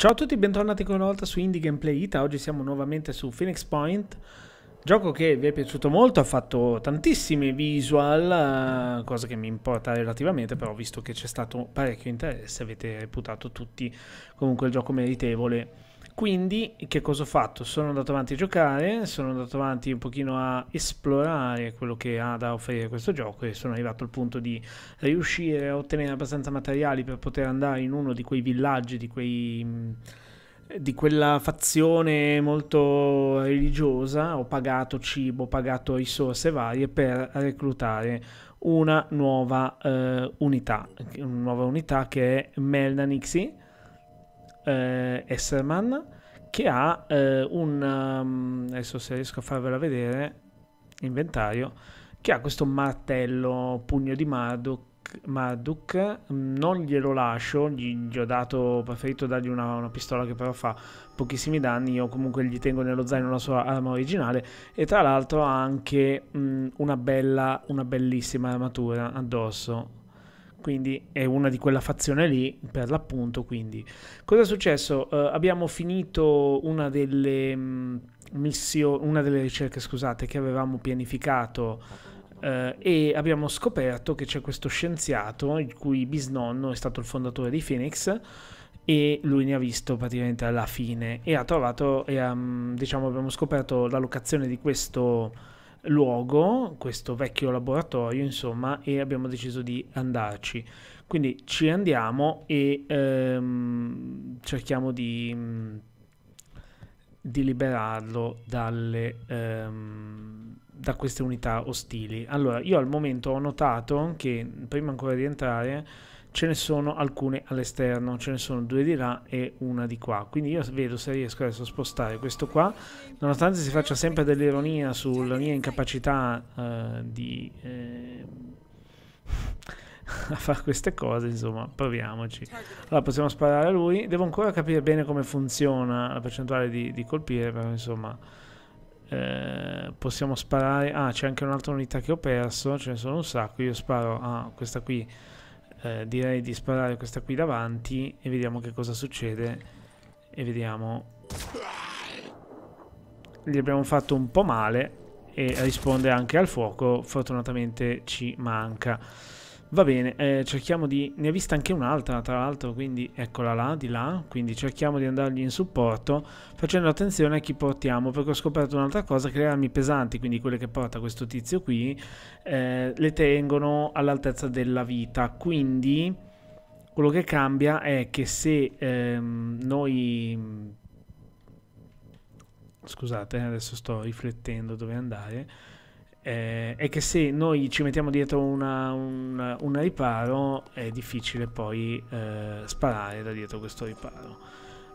Ciao a tutti e bentornati ancora una volta su Indie Gameplay Ita, oggi siamo nuovamente su Phoenix Point, gioco che vi è piaciuto molto, ha fatto tantissime visual, eh, cosa che mi importa relativamente, però visto che c'è stato parecchio interesse avete reputato tutti comunque il gioco meritevole quindi che cosa ho fatto? Sono andato avanti a giocare, sono andato avanti un pochino a esplorare quello che ha da offrire questo gioco e sono arrivato al punto di riuscire a ottenere abbastanza materiali per poter andare in uno di quei villaggi, di, quei, di quella fazione molto religiosa, ho pagato cibo, ho pagato risorse varie per reclutare una nuova eh, unità, una nuova unità che è Melnanixi eh, Esserman che ha eh, un um, adesso se riesco a farvela vedere inventario che ha questo martello pugno di Marduk Marduk mm, non glielo lascio gli, gli ho dato preferito dargli una, una, pistola che però fa pochissimi danni io comunque gli tengo nello zaino la sua arma originale e tra l'altro ha anche mh, mm, una bella una bellissima armatura addosso quindi è una di quella fazione lì per l'appunto. Quindi cosa è successo? Uh, abbiamo finito una delle mm, missioni, una delle ricerche, scusate, che avevamo pianificato. Uh, e abbiamo scoperto che c'è questo scienziato il cui bisnonno è stato il fondatore di Phoenix e lui ne ha visto praticamente alla fine e ha trovato, e, um, diciamo abbiamo scoperto la locazione di questo luogo, questo vecchio laboratorio, insomma, e abbiamo deciso di andarci. Quindi ci andiamo e ehm, cerchiamo di, mm, di liberarlo dalle, ehm, da queste unità ostili. Allora, io al momento ho notato che prima ancora di entrare ce ne sono alcune all'esterno, ce ne sono due di là e una di qua. Quindi io vedo se riesco adesso a spostare questo qua, nonostante si faccia sempre dell'ironia sulla mia incapacità uh, di... Eh, a fare queste cose, insomma, proviamoci. Allora, possiamo sparare a lui. Devo ancora capire bene come funziona la percentuale di, di colpire, però insomma... Eh, possiamo sparare... Ah, c'è anche un'altra unità che ho perso, ce ne sono un sacco. Io sparo a ah, questa qui eh, direi di sparare questa qui davanti e vediamo che cosa succede e vediamo gli abbiamo fatto un po' male e risponde anche al fuoco fortunatamente ci manca Va bene, eh, cerchiamo di... ne ha vista anche un'altra tra l'altro, quindi eccola là, di là, quindi cerchiamo di andargli in supporto facendo attenzione a chi portiamo, perché ho scoperto un'altra cosa, che le armi pesanti, quindi quelle che porta questo tizio qui, eh, le tengono all'altezza della vita, quindi quello che cambia è che se ehm, noi... scusate, eh, adesso sto riflettendo dove andare eh, è che se noi ci mettiamo dietro una, una, un riparo è difficile poi eh, sparare da dietro questo riparo.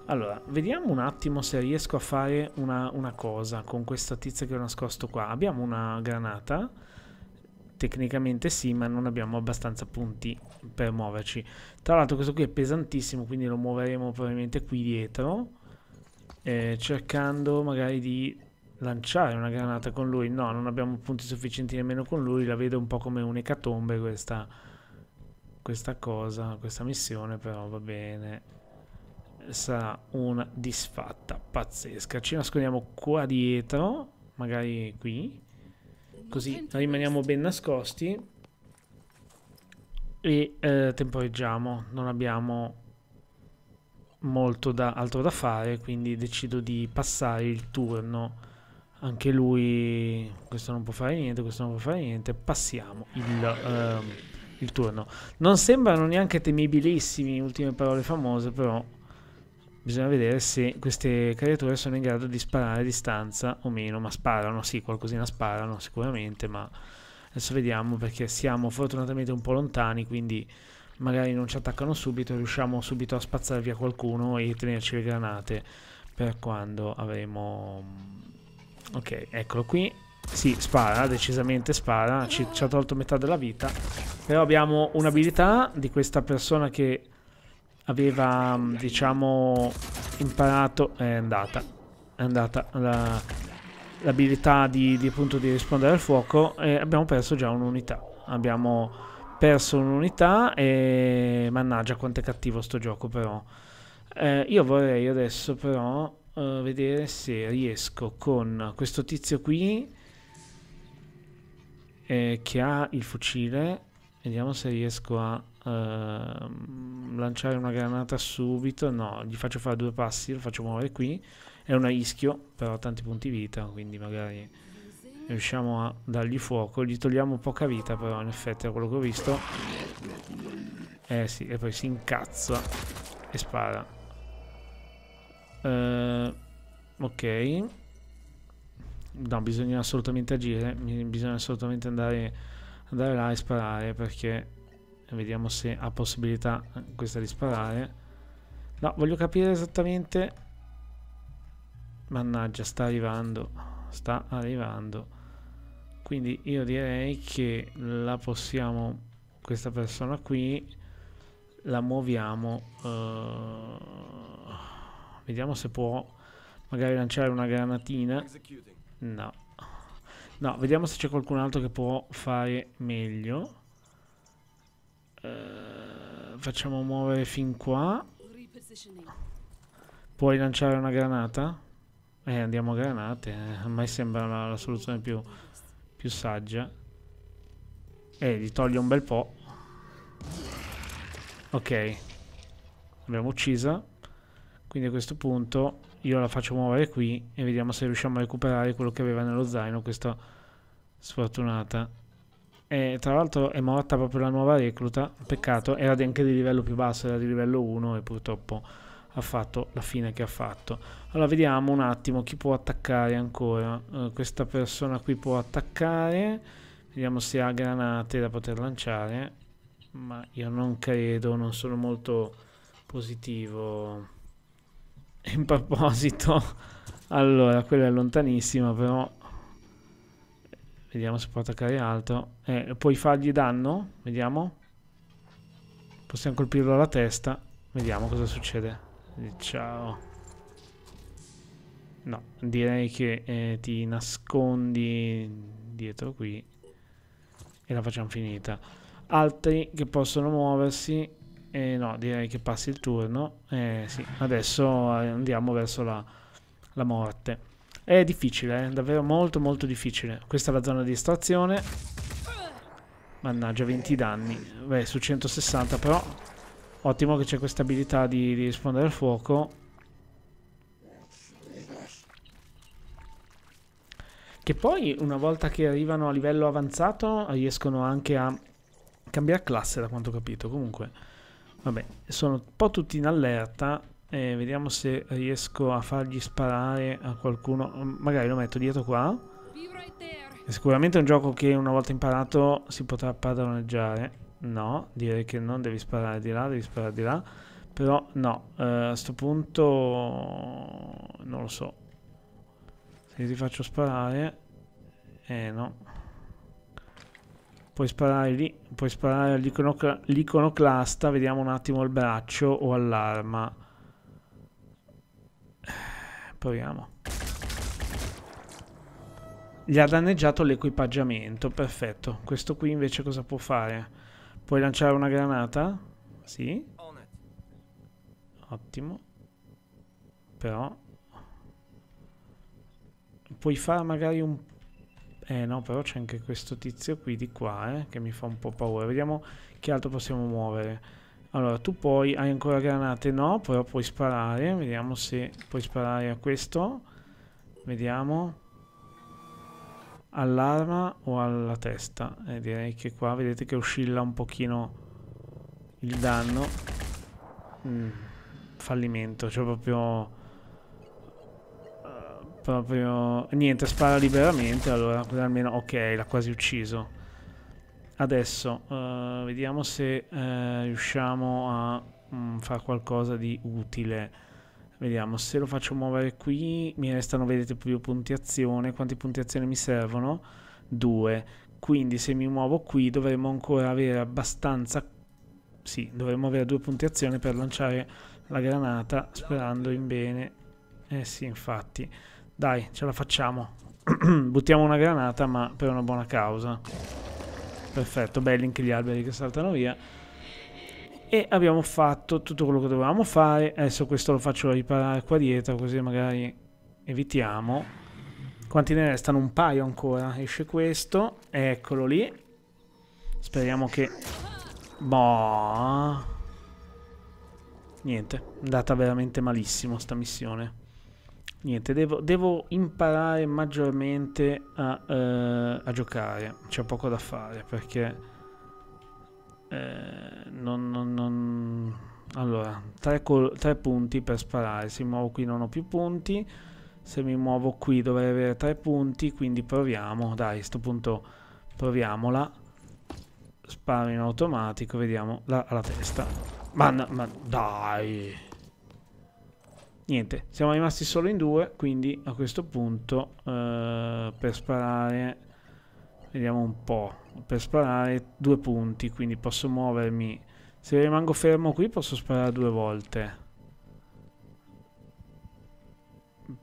Allora, vediamo un attimo se riesco a fare una, una cosa con questa tizia che ho nascosto qua. Abbiamo una granata, tecnicamente sì, ma non abbiamo abbastanza punti per muoverci. Tra l'altro questo qui è pesantissimo, quindi lo muoveremo probabilmente qui dietro, eh, cercando magari di lanciare una granata con lui. No, non abbiamo punti sufficienti nemmeno con lui. La vedo un po' come un'ecatombe questa, questa cosa, questa missione, però va bene. Sarà una disfatta pazzesca. Ci nascondiamo qua dietro, magari qui. Così rimaniamo ben nascosti. E eh, temporeggiamo. Non abbiamo molto da, altro da fare, quindi decido di passare il turno anche lui, questo non può fare niente, questo non può fare niente. Passiamo il, ehm, il turno. Non sembrano neanche temibilissimi, ultime parole famose, però bisogna vedere se queste creature sono in grado di sparare a distanza o meno. Ma sparano, sì, qualcosina sparano sicuramente, ma adesso vediamo perché siamo fortunatamente un po' lontani, quindi magari non ci attaccano subito, riusciamo subito a spazzare via qualcuno e tenerci le granate per quando avremo Ok, eccolo qui. Sì, spara, decisamente spara. Ci, ci ha tolto metà della vita. Però abbiamo un'abilità di questa persona che aveva, mm, diciamo, imparato... È andata. È andata l'abilità la, di, di, appunto, di rispondere al fuoco. E abbiamo perso già un'unità. Abbiamo perso un'unità e... Mannaggia, quanto è cattivo sto gioco però. Eh, io vorrei adesso però uh, vedere se riesco con questo tizio qui eh, che ha il fucile. Vediamo se riesco a uh, lanciare una granata subito. No, gli faccio fare due passi, lo faccio muovere qui. È un ischio, però ha tanti punti vita, quindi magari riusciamo a dargli fuoco. Gli togliamo poca vita, però in effetti da quello che ho visto. Eh sì, e poi si incazza e spara. Eh, ok. No, bisogna assolutamente agire, bisogna assolutamente andare, andare là e sparare perché vediamo se ha possibilità eh, questa di sparare. No, voglio capire esattamente... Mannaggia, sta arrivando, sta arrivando. Quindi io direi che la possiamo, questa persona qui, la muoviamo... Uh Vediamo se può magari lanciare una granatina. No. No, vediamo se c'è qualcun altro che può fare meglio. Uh, facciamo muovere fin qua. Puoi lanciare una granata? Eh, andiamo a granate. Eh. A me sembra la, la soluzione più, più saggia. Eh, gli toglie un bel po'. Ok. L'abbiamo uccisa. Quindi a questo punto io la faccio muovere qui e vediamo se riusciamo a recuperare quello che aveva nello zaino questa sfortunata. E tra l'altro è morta proprio la nuova recluta, peccato, era anche di livello più basso, era di livello 1 e purtroppo ha fatto la fine che ha fatto. Allora vediamo un attimo chi può attaccare ancora. Uh, questa persona qui può attaccare. Vediamo se ha granate da poter lanciare. Ma io non credo, non sono molto positivo In proposito, allora, quella è lontanissima, però... Vediamo se può attaccare altro. Eh, puoi fargli danno? Vediamo. Possiamo colpirlo alla testa. Vediamo cosa succede. Eh, ciao. No, direi che eh, ti nascondi dietro qui e la facciamo finita. Altri che possono muoversi eh, no, direi che passi il turno. Eh, sì, adesso eh, andiamo verso la, la morte. È difficile, eh? davvero molto molto difficile. Questa è la zona di estrazione. Mannaggia, 20 danni. Beh, su 160 però. Ottimo che c'è questa abilità di, di rispondere al fuoco. Che poi, una volta che arrivano a livello avanzato, riescono anche a cambiare classe, da quanto ho capito. Comunque... Vabbè, sono un po' tutti in allerta. Eh, vediamo se riesco a fargli sparare a qualcuno. Mm, magari lo metto dietro qua. È sicuramente è un gioco che una volta imparato si potrà padroneggiare. No, direi che non devi sparare di là, devi sparare di là. Però no, eh, a questo punto non lo so. Se ti faccio sparare... Eh no puoi sparare lì, puoi sparare all'iconoclasta, vediamo un attimo il braccio o all'arma. Eh, proviamo. Gli ha danneggiato l'equipaggiamento, perfetto. Questo qui invece cosa può fare? Puoi lanciare una granata? Sì. Ottimo. Però... Puoi fare magari un eh no, però c'è anche questo tizio qui di qua, eh, che mi fa un po' paura. Vediamo che altro possiamo muovere. Allora, tu poi hai ancora granate? No, però puoi sparare. Vediamo se puoi sparare a questo. Vediamo. All'arma o alla testa? Eh, direi che qua vedete che oscilla un pochino il danno. Mm, fallimento, cioè proprio Proprio... Niente, spara liberamente, allora almeno... Ok, l'ha quasi ucciso. Adesso, uh, vediamo se uh, riusciamo a um, fare qualcosa di utile. Vediamo, se lo faccio muovere qui, mi restano, vedete, più punti azione. Quanti punti azione mi servono? Due. Quindi se mi muovo qui dovremmo ancora avere abbastanza... Sì, dovremmo avere due punti azione per lanciare la granata, sperando in bene. Eh sì, infatti. Dai, ce la facciamo. Buttiamo una granata, ma per una buona causa. Perfetto, belli anche gli alberi che saltano via. E abbiamo fatto tutto quello che dovevamo fare. Adesso questo lo faccio riparare qua dietro, così magari evitiamo. Quanti ne restano? Un paio ancora. Esce questo. Eccolo lì. Speriamo che... Boh. Niente, è andata veramente malissimo sta missione niente, devo, devo imparare maggiormente a, eh, a giocare. C'è poco da fare perché... Eh, non, non, non... Allora, tre, col... tre punti per sparare. Se mi muovo qui non ho più punti. Se mi muovo qui dovrei avere tre punti, quindi proviamo. Dai, a questo punto proviamola. Sparo in automatico, vediamo. La, alla testa. Ma, ma dai! niente, siamo rimasti solo in due, quindi a questo punto eh, per sparare, vediamo un po', per sparare due punti, quindi posso muovermi, se rimango fermo qui posso sparare due volte.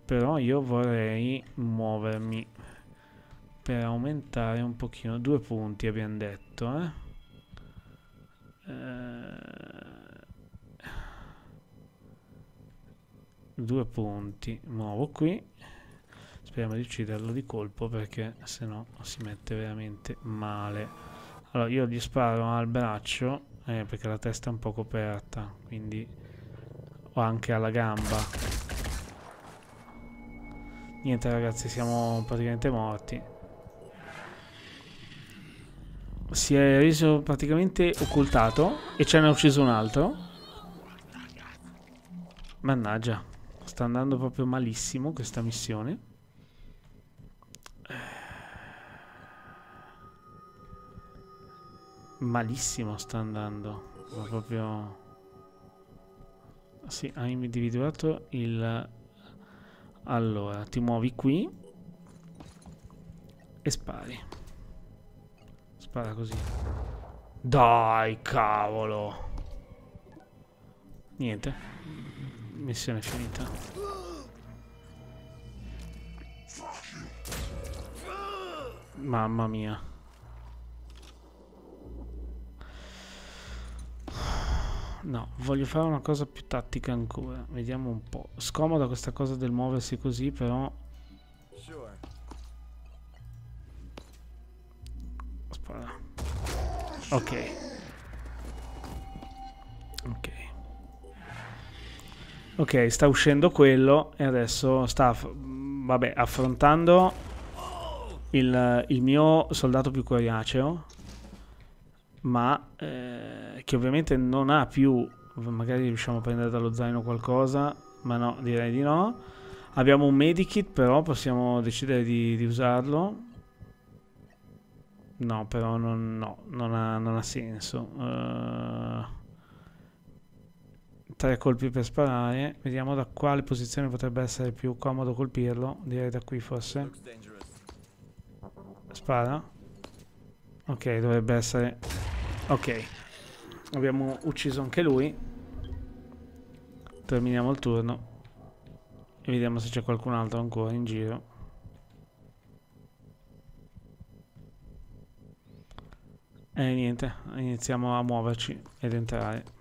Però io vorrei muovermi per aumentare un pochino, due punti abbiamo detto, eh. eh due punti muovo qui speriamo di ucciderlo di colpo perché se no si mette veramente male allora io gli sparo al braccio eh, perché la testa è un po' coperta quindi o anche alla gamba niente ragazzi siamo praticamente morti si è reso praticamente occultato e ce ne ha ucciso un altro mannaggia sta andando proprio malissimo questa missione. Malissimo sta andando. Ma proprio... Sì, hai individuato il... Allora, ti muovi qui e spari. Spara così. Dai, cavolo! Niente. Missione finita. Mamma mia. No, voglio fare una cosa più tattica ancora. Vediamo un po'. Scomoda questa cosa del muoversi così, però... Aspetta. Ok. Ok, sta uscendo quello e adesso sta vabbè, affrontando il, il, mio soldato più coriaceo, ma eh, che ovviamente non ha più, magari riusciamo a prendere dallo zaino qualcosa, ma no, direi di no. Abbiamo un medikit però, possiamo decidere di, di usarlo. No, però non, no, non, ha, non ha, senso. Uh tre colpi per sparare. Vediamo da quale posizione potrebbe essere più comodo colpirlo. Direi da qui forse. Spara. Ok, dovrebbe essere... Ok. Abbiamo ucciso anche lui. Terminiamo il turno. E vediamo se c'è qualcun altro ancora in giro. E eh, niente, iniziamo a muoverci ed entrare.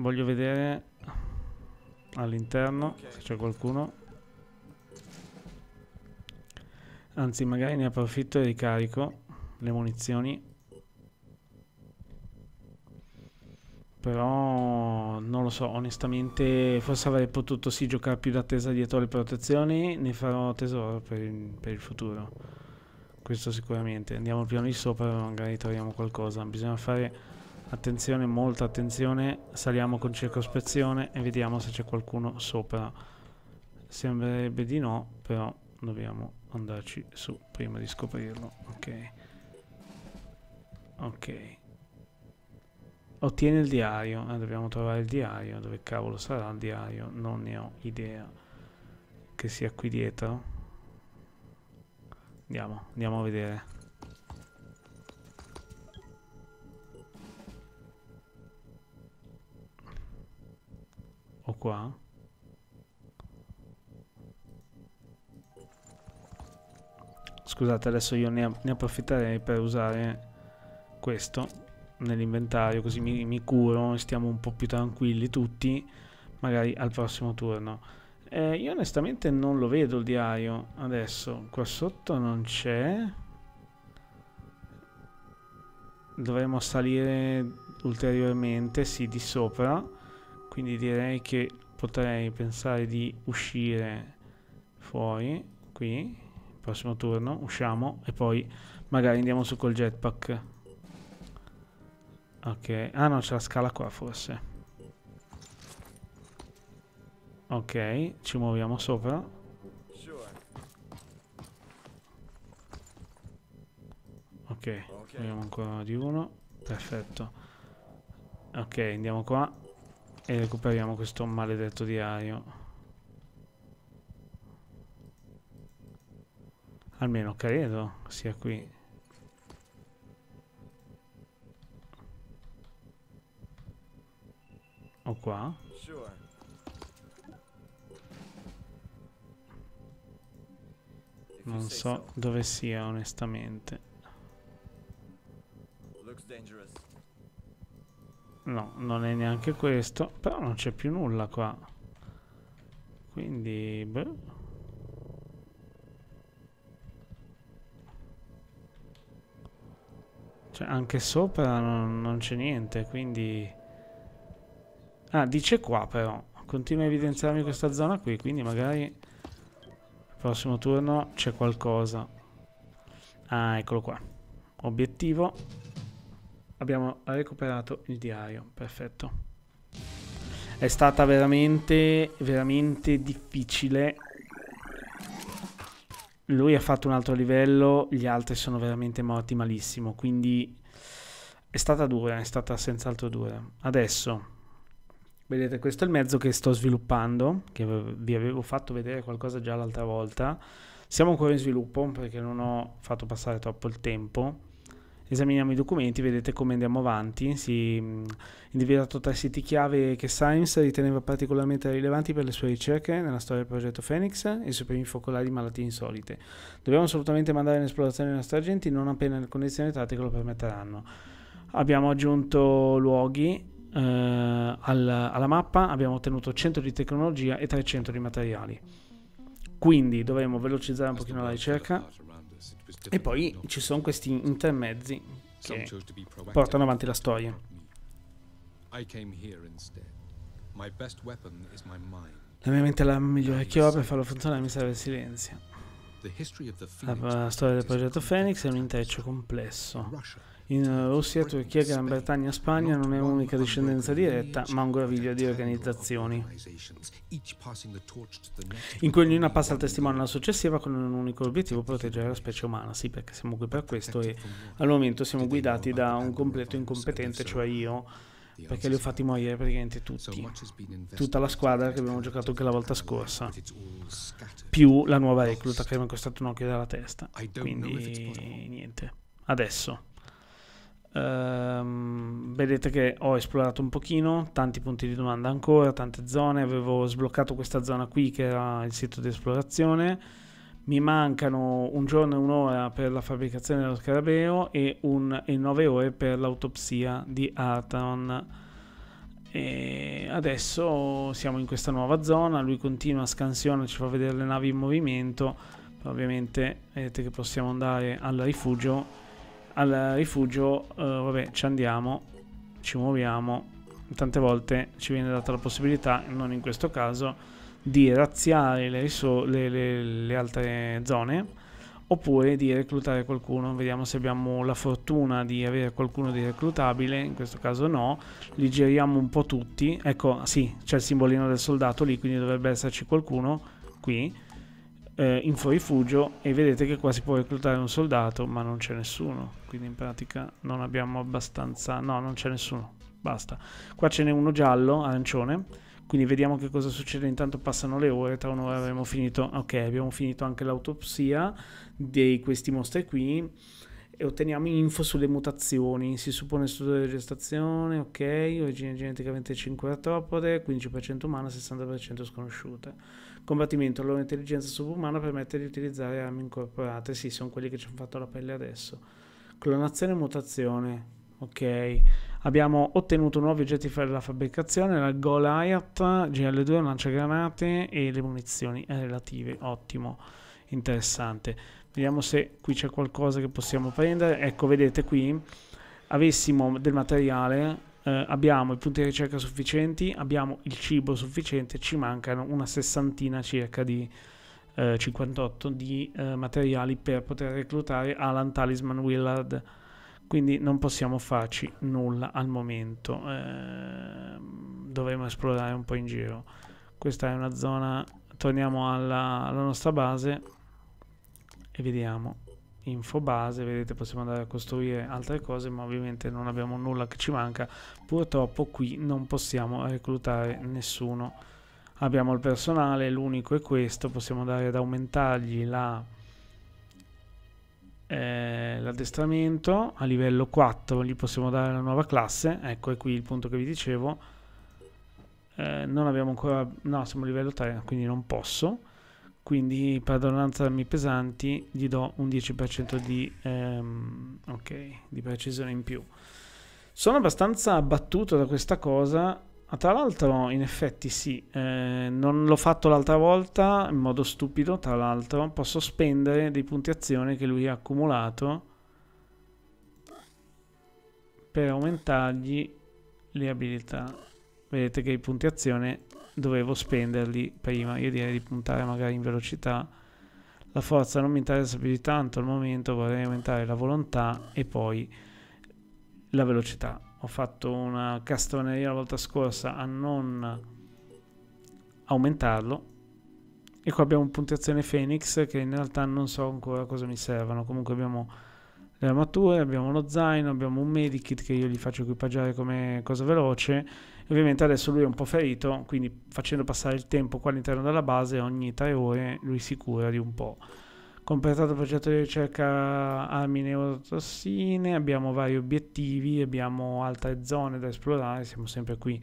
Voglio vedere all'interno okay. se c'è qualcuno. Anzi, magari ne approfitto e ricarico le munizioni. Però non lo so, onestamente forse avrei potuto sì giocare più d'attesa dietro le protezioni, ne farò tesoro per il, per il futuro. Questo sicuramente. Andiamo al piano di sopra, magari troviamo qualcosa. Bisogna fare Attenzione, molta attenzione, saliamo con circospezione e vediamo se c'è qualcuno sopra. Sembrerebbe di no, però dobbiamo andarci su prima di scoprirlo. Ok. Ok. Ottieni il diario. Eh, dobbiamo trovare il diario. Dove cavolo sarà il diario? Non ne ho idea che sia qui dietro. Andiamo, andiamo a vedere. qua. Scusate, adesso io ne, ne approfitterei per usare questo nell'inventario, così mi, mi curo, stiamo un po' più tranquilli tutti, magari al prossimo turno. Eh, io onestamente non lo vedo il diario adesso, qua sotto non c'è. Dovremmo salire ulteriormente, sì, di sopra quindi direi che potrei pensare di uscire fuori qui prossimo turno usciamo e poi magari andiamo su col jetpack ok ah no c'è la scala qua forse ok ci muoviamo sopra ok abbiamo ancora di uno perfetto ok andiamo qua e recuperiamo questo maledetto diario. Almeno credo sia qui. O qua? Non so dove sia onestamente. Looks dangerous. No, non è neanche questo. Però non c'è più nulla qua. Quindi... Beh. Cioè, anche sopra non, non c'è niente, quindi... Ah, dice qua però. Continua a evidenziarmi questa zona qui, quindi magari... Il prossimo turno c'è qualcosa. Ah, eccolo qua. Obiettivo abbiamo recuperato il diario, perfetto. È stata veramente, veramente difficile. Lui ha fatto un altro livello, gli altri sono veramente morti malissimo, quindi è stata dura, è stata senz'altro dura. Adesso, vedete, questo è il mezzo che sto sviluppando, che vi avevo fatto vedere qualcosa già l'altra volta. Siamo ancora in sviluppo perché non ho fatto passare troppo il tempo esaminiamo i documenti, vedete come andiamo avanti, si mm, individuato tre siti chiave che Sainz riteneva particolarmente rilevanti per le sue ricerche nella storia del progetto Phoenix e i suoi primi focolai di malattie insolite. Dobbiamo assolutamente mandare in esplorazione i nostri agenti non appena le condizioni tattiche lo permetteranno. Abbiamo aggiunto luoghi eh, alla, alla mappa, abbiamo ottenuto 100 di tecnologia e 300 di materiali. Quindi dovremo velocizzare un pochino la ricerca. E poi ci sono questi intermezzi che portano avanti la storia. La mia mente è la migliore che ho per farlo funzionare mi serve il silenzio. La storia del progetto Phoenix è un intreccio complesso in eh, Russia, Turchia, Gran Bretagna, Spagna non è un'unica discendenza diretta, ma un groviglio di organizzazioni. In cui ognuna passa al testimone alla successiva con un unico obiettivo, proteggere la specie umana. Sì, perché siamo qui per questo e al momento siamo guidati da un completo incompetente, cioè io perché li ho fatti morire praticamente tutti. Tutta la squadra che abbiamo giocato anche la volta scorsa, più la nuova recluta che mi ha costato un occhio dalla testa. Quindi niente. Adesso. Um, vedete che ho esplorato un pochino, tanti punti di domanda ancora, tante zone, avevo sbloccato questa zona qui che era il sito di esplorazione, mi mancano un giorno e un'ora per la fabbricazione dello scarabeo e, un, e nove ore per l'autopsia di Artron. E adesso siamo in questa nuova zona, lui continua a scansione, ci fa vedere le navi in movimento, ovviamente vedete che possiamo andare al rifugio al rifugio, eh, vabbè, ci andiamo, ci muoviamo. Tante volte ci viene data la possibilità, non in questo caso, di razziare le, le, le, le altre zone oppure di reclutare qualcuno. Vediamo se abbiamo la fortuna di avere qualcuno di reclutabile, in questo caso no. Li giriamo un po' tutti. Ecco, sì, c'è il simbolino del soldato lì, quindi dovrebbe esserci qualcuno qui eh, in fuorifugio e vedete che qua si può reclutare un soldato ma non c'è nessuno quindi in pratica non abbiamo abbastanza no non c'è nessuno basta qua ce n'è uno giallo arancione quindi vediamo che cosa succede intanto passano le ore tra un'ora avremo finito ok abbiamo finito anche l'autopsia di questi mostri qui e otteniamo info sulle mutazioni. Si suppone studio di gestazione, ok, origine geneticamente 5 artropode, 15% umana, 60% sconosciute. Combattimento, la loro intelligenza subumana permette di utilizzare armi incorporate, sì, sono quelli che ci hanno fatto la pelle adesso. Clonazione e mutazione, ok. Abbiamo ottenuto nuovi oggetti per la fabbricazione, la Goliath, GL2, lanciagranate e le munizioni relative, ottimo, interessante. Vediamo se qui c'è qualcosa che possiamo prendere. Ecco, vedete qui, avessimo del materiale, eh, abbiamo i punti di ricerca sufficienti, abbiamo il cibo sufficiente, ci mancano una sessantina circa di... 58 eh, di eh, materiali per poter reclutare Alan Talisman Willard quindi non possiamo farci nulla al momento eh, dovremo esplorare un po' in giro questa è una zona torniamo alla, alla nostra base e vediamo info base vedete possiamo andare a costruire altre cose ma ovviamente non abbiamo nulla che ci manca purtroppo qui non possiamo reclutare nessuno abbiamo il personale l'unico è questo possiamo andare ad aumentargli la eh, l'addestramento a livello 4 gli possiamo dare la nuova classe ecco è qui il punto che vi dicevo eh, non abbiamo ancora no siamo a livello 3 quindi non posso quindi per armi pesanti gli do un 10% di, ehm, okay, di precisione in più. Sono abbastanza abbattuto da questa cosa. Tra l'altro, in effetti sì, eh, non l'ho fatto l'altra volta in modo stupido, tra l'altro posso spendere dei punti azione che lui ha accumulato per aumentargli le abilità. Vedete che i punti azione dovevo spenderli prima. Io direi di puntare magari in velocità. La forza non mi interessa più di tanto al momento, vorrei aumentare la volontà e poi la velocità. Ho fatto una castroneria la volta scorsa a non aumentarlo. E qua abbiamo puntazione Phoenix che in realtà non so ancora cosa mi servono. Comunque abbiamo le armature, abbiamo lo zaino, abbiamo un medikit che io gli faccio equipaggiare come cosa veloce Ovviamente adesso lui è un po' ferito, quindi facendo passare il tempo qua all'interno della base, ogni tre ore lui si cura di un po'. Completato il progetto di ricerca armi neurotossine, abbiamo vari obiettivi, abbiamo altre zone da esplorare, siamo sempre qui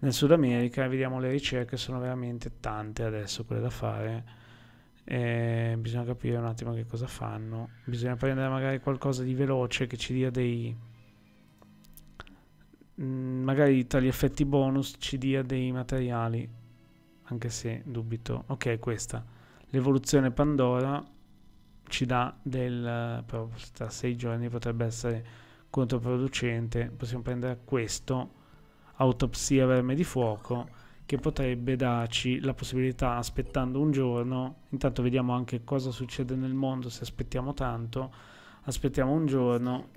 nel Sud America e vediamo le ricerche, sono veramente tante adesso quelle da fare. Eh, bisogna capire un attimo che cosa fanno. Bisogna prendere magari qualcosa di veloce che ci dia dei Mm, magari tra gli effetti bonus ci dia dei materiali, anche se dubito. Ok, questa. L'evoluzione Pandora ci dà del... però tra sei giorni potrebbe essere controproducente. Possiamo prendere questo, autopsia verme di fuoco, che potrebbe darci la possibilità, aspettando un giorno, intanto vediamo anche cosa succede nel mondo se aspettiamo tanto, aspettiamo un giorno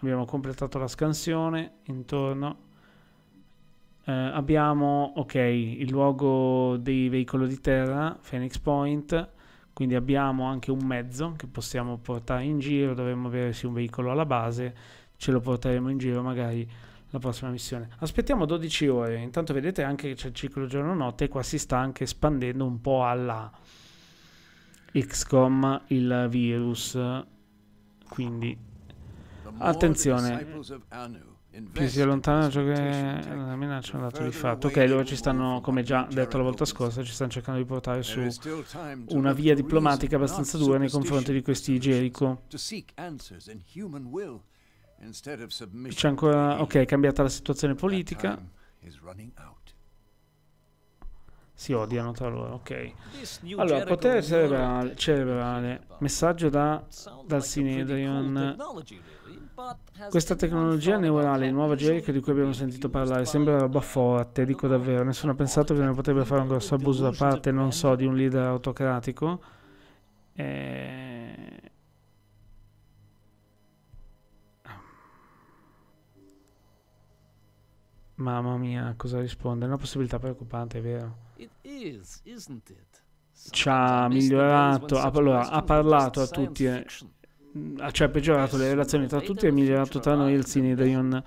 abbiamo completato la scansione intorno. Eh, abbiamo, ok, il luogo dei veicoli di terra, Phoenix Point, quindi abbiamo anche un mezzo che possiamo portare in giro, dovremmo avere sì un veicolo alla base, ce lo porteremo in giro magari la prossima missione. Aspettiamo 12 ore, intanto vedete anche che c'è il ciclo giorno-notte e qua si sta anche espandendo un po' alla XCOM il virus, quindi Attenzione, più si allontana ciò che la minaccia è un dato di fatto. Ok, loro ci stanno, come già detto la volta scorsa, ci stanno cercando di portare su una via diplomatica abbastanza dura nei confronti di questi Jericho. C'è ancora... ok, è cambiata la situazione politica. Si odiano tra loro, ok. Allora, potere cerebrale, cerebrale. messaggio da, dal Sinedrion questa tecnologia neurale nuova generica di cui abbiamo sentito parlare sembra roba forte, dico davvero, nessuno ha pensato che ne potrebbe fare un grosso abuso da parte, non so, di un leader autocratico. E... Eh, mamma mia, cosa risponde? È una possibilità preoccupante, è vero. Ci ha migliorato, allora ha parlato a tutti. Eh Mm, ah, cioè, ha peggiorato le relazioni tra tutti e ha migliorato tra noi e il Cinerion.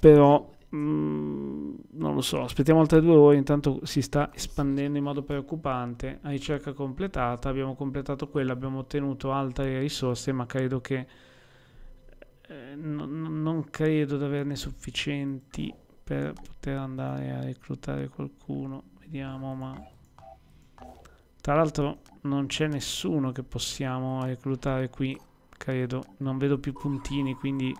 Però Mm, non lo so, aspettiamo altre due ore, intanto si sta espandendo in modo preoccupante, a ricerca completata, abbiamo completato quella, abbiamo ottenuto altre risorse, ma credo che eh, no, non credo di averne sufficienti per poter andare a reclutare qualcuno, vediamo, ma tra l'altro non c'è nessuno che possiamo reclutare qui credo. Non vedo più puntini, quindi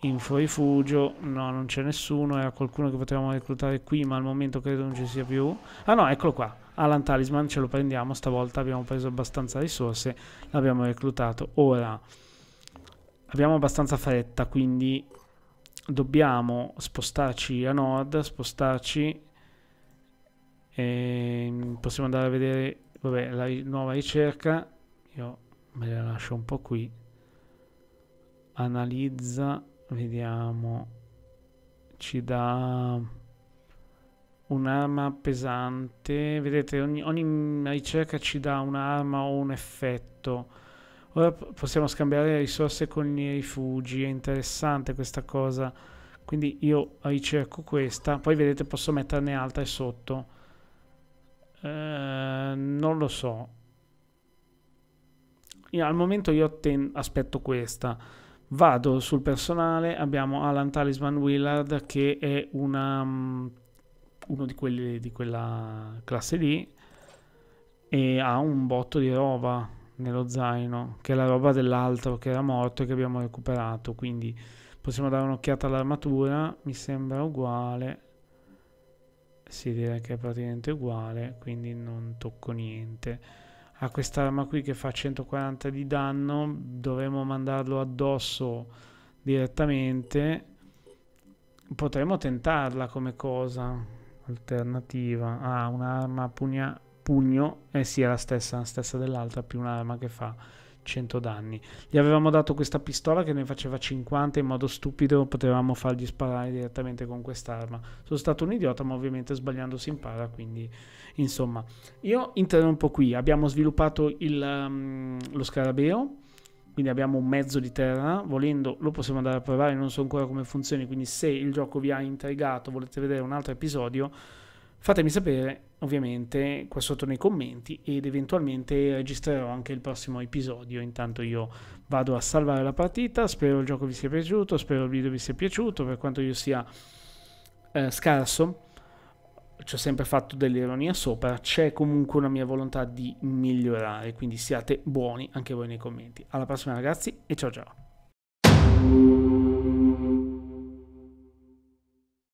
info rifugio. No, non c'è nessuno. Era qualcuno che potevamo reclutare qui, ma al momento credo non ci sia più. Ah no, eccolo qua. Alan Talisman ce lo prendiamo. Stavolta abbiamo preso abbastanza risorse. L'abbiamo reclutato. Ora, abbiamo abbastanza fretta, quindi dobbiamo spostarci a nord, spostarci e possiamo andare a vedere vabbè, la nuova ricerca. Io me le lascio un po' qui analizza vediamo ci dà un'arma pesante vedete ogni, ogni ricerca ci dà un'arma o un effetto Ora possiamo scambiare risorse con i rifugi, è interessante questa cosa. Quindi io ricerco questa, poi vedete posso metterne altre sotto. Eh, non lo so, io, al momento io ten- aspetto questa. Vado sul personale, abbiamo Alan Talisman Willard che è una, mm, uno di quelli di quella classe lì e ha un botto di roba nello zaino, che è la roba dell'altro che era morto e che abbiamo recuperato, quindi possiamo dare un'occhiata all'armatura, mi sembra uguale, si direi che è praticamente uguale, quindi non tocco niente a quest'arma qui che fa 140 di danno dovremmo mandarlo addosso direttamente potremmo tentarla come cosa alternativa ah un'arma pugna pugno eh sì è la stessa, la stessa dell'altra più un'arma che fa 100 danni. Gli avevamo dato questa pistola che ne faceva 50 in modo stupido, potevamo fargli sparare direttamente con quest'arma. Sono stato un idiota, ma ovviamente sbagliando si impara, quindi insomma. Io interrompo qui, abbiamo sviluppato il, um, lo scarabeo, quindi abbiamo un mezzo di terra, volendo lo possiamo andare a provare, non so ancora come funzioni, quindi se il gioco vi ha intrigato, volete vedere un altro episodio Fatemi sapere ovviamente qua sotto nei commenti ed eventualmente registrerò anche il prossimo episodio. Intanto io vado a salvare la partita, spero il gioco vi sia piaciuto, spero il video vi sia piaciuto, per quanto io sia eh, scarso ci ho sempre fatto dell'ironia sopra, c'è comunque una mia volontà di migliorare, quindi siate buoni anche voi nei commenti. Alla prossima ragazzi e ciao ciao!